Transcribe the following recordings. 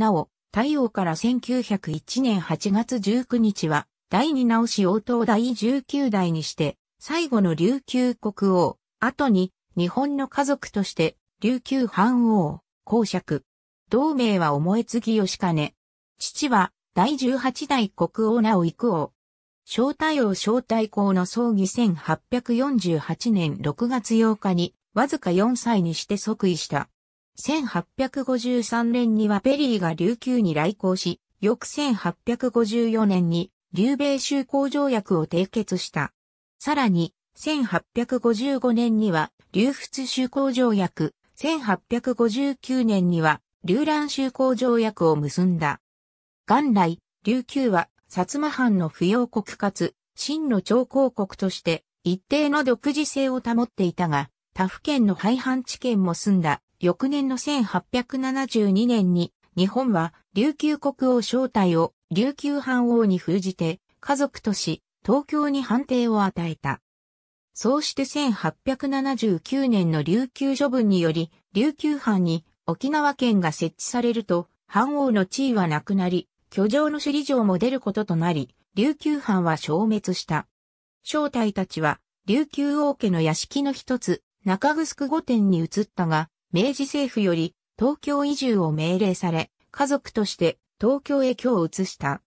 なお、太陽から1901年8月19日は、第二直し応答第19代にして、最後の琉球国王、後に、日本の家族として、琉球藩王、公爵。同盟は思継ぎかね。父は、第18代国王直育王。招待王招待公の葬儀1848年6月8日に、わずか4歳にして即位した。1853年にはペリーが琉球に来航し、翌1854年に琉米修好条約を締結した。さらに、1855年には琉仏修好条約、1859年には琉蘭修好条約を結んだ。元来、琉球は薩摩藩の不要国かつ、真の超公国として一定の独自性を保っていたが、他府県の廃藩置県も済んだ翌年の1872年に日本は琉球国王招待を琉球藩王に封じて家族とし東京に判定を与えた。そうして1879年の琉球処分により琉球藩に沖縄県が設置されると藩王の地位はなくなり居城の首里城も出ることとなり琉球藩は消滅した。正体たちは、琉球王家の屋敷の一つ、中城御殿に移ったが、明治政府より東京移住を命令され、家族として東京へ居を移した。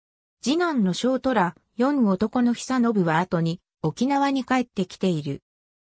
次男の翔虎、四男の久信は後に沖縄に帰ってきている。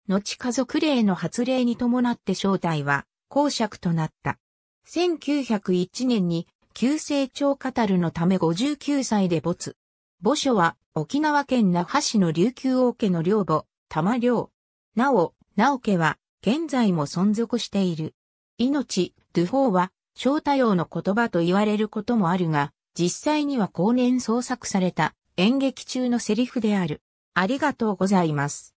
後家族令の発令に伴って正体は公爵となった。1901年に旧成長カタルのため59歳で没。墓所は沖縄県那覇市の琉球王家の領母、玉領。なお、直家は現在も存続している。命、ドゥフォーは、小太陽の言葉と言われることもあるが、実際には後年創作された演劇中のセリフである。ありがとうございます。